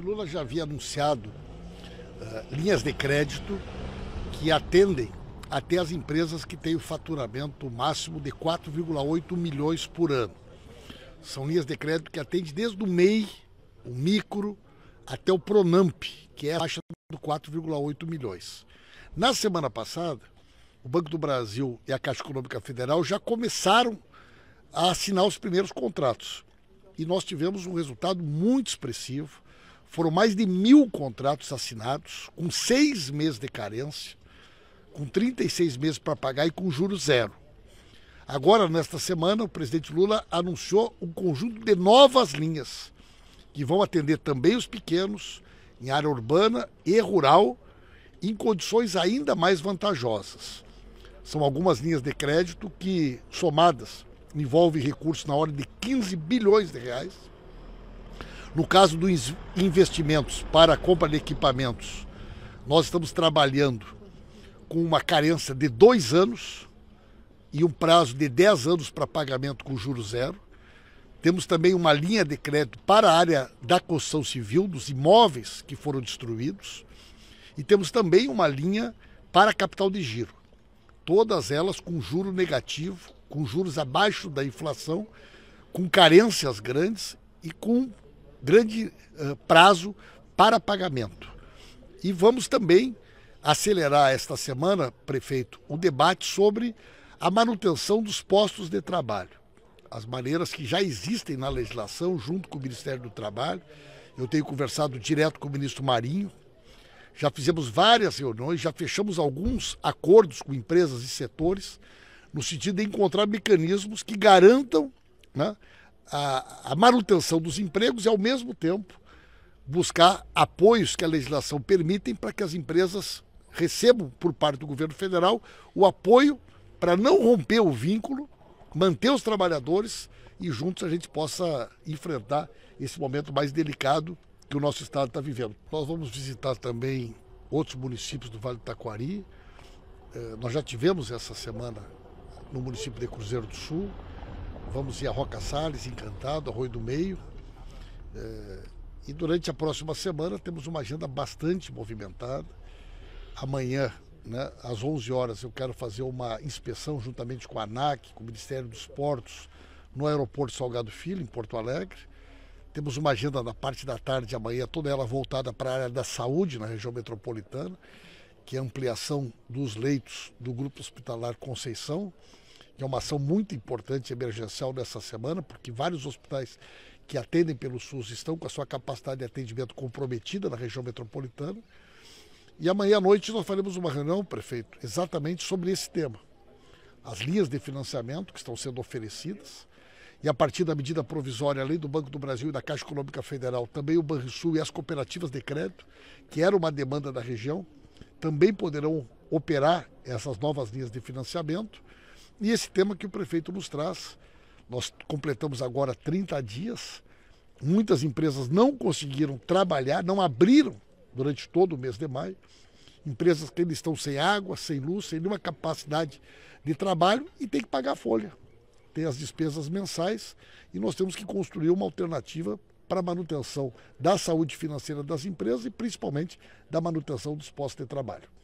Lula já havia anunciado uh, linhas de crédito que atendem até as empresas que têm o faturamento máximo de 4,8 milhões por ano. São linhas de crédito que atendem desde o MEI, o micro, até o Pronamp, que é a taxa do 4,8 milhões. Na semana passada, o Banco do Brasil e a Caixa Econômica Federal já começaram a assinar os primeiros contratos. E nós tivemos um resultado muito expressivo foram mais de mil contratos assinados, com seis meses de carência, com 36 meses para pagar e com juros zero. Agora, nesta semana, o presidente Lula anunciou um conjunto de novas linhas que vão atender também os pequenos em área urbana e rural em condições ainda mais vantajosas. São algumas linhas de crédito que, somadas, envolvem recursos na ordem de 15 bilhões de reais no caso dos investimentos para a compra de equipamentos, nós estamos trabalhando com uma carência de dois anos e um prazo de 10 anos para pagamento com juros zero. Temos também uma linha de crédito para a área da construção civil, dos imóveis que foram destruídos. E temos também uma linha para capital de giro. Todas elas com juro negativo, com juros abaixo da inflação, com carências grandes e com grande uh, prazo para pagamento. E vamos também acelerar esta semana, prefeito, o debate sobre a manutenção dos postos de trabalho. As maneiras que já existem na legislação, junto com o Ministério do Trabalho. Eu tenho conversado direto com o ministro Marinho. Já fizemos várias reuniões, já fechamos alguns acordos com empresas e setores, no sentido de encontrar mecanismos que garantam né, a, a manutenção dos empregos e, ao mesmo tempo, buscar apoios que a legislação permitem para que as empresas recebam, por parte do governo federal, o apoio para não romper o vínculo, manter os trabalhadores e juntos a gente possa enfrentar esse momento mais delicado que o nosso estado está vivendo. Nós vamos visitar também outros municípios do Vale do Taquari. Eh, nós já tivemos essa semana no município de Cruzeiro do Sul. Vamos ir a Roca Salles, Encantado, Arroio do Meio. É, e durante a próxima semana temos uma agenda bastante movimentada. Amanhã, né, às 11 horas, eu quero fazer uma inspeção juntamente com a ANAC, com o Ministério dos Portos, no aeroporto Salgado Filho, em Porto Alegre. Temos uma agenda na parte da tarde amanhã, toda ela voltada para a área da saúde na região metropolitana, que é a ampliação dos leitos do Grupo Hospitalar Conceição que é uma ação muito importante emergencial nessa semana, porque vários hospitais que atendem pelo SUS estão com a sua capacidade de atendimento comprometida na região metropolitana. E amanhã à noite nós faremos uma reunião, prefeito, exatamente sobre esse tema. As linhas de financiamento que estão sendo oferecidas e a partir da medida provisória, além do Banco do Brasil e da Caixa Econômica Federal, também o Banrisul e as cooperativas de crédito, que era uma demanda da região, também poderão operar essas novas linhas de financiamento e esse tema que o prefeito nos traz, nós completamos agora 30 dias, muitas empresas não conseguiram trabalhar, não abriram durante todo o mês de maio, empresas que ainda estão sem água, sem luz, sem nenhuma capacidade de trabalho e tem que pagar a folha. Tem as despesas mensais e nós temos que construir uma alternativa para a manutenção da saúde financeira das empresas e principalmente da manutenção dos postos de trabalho.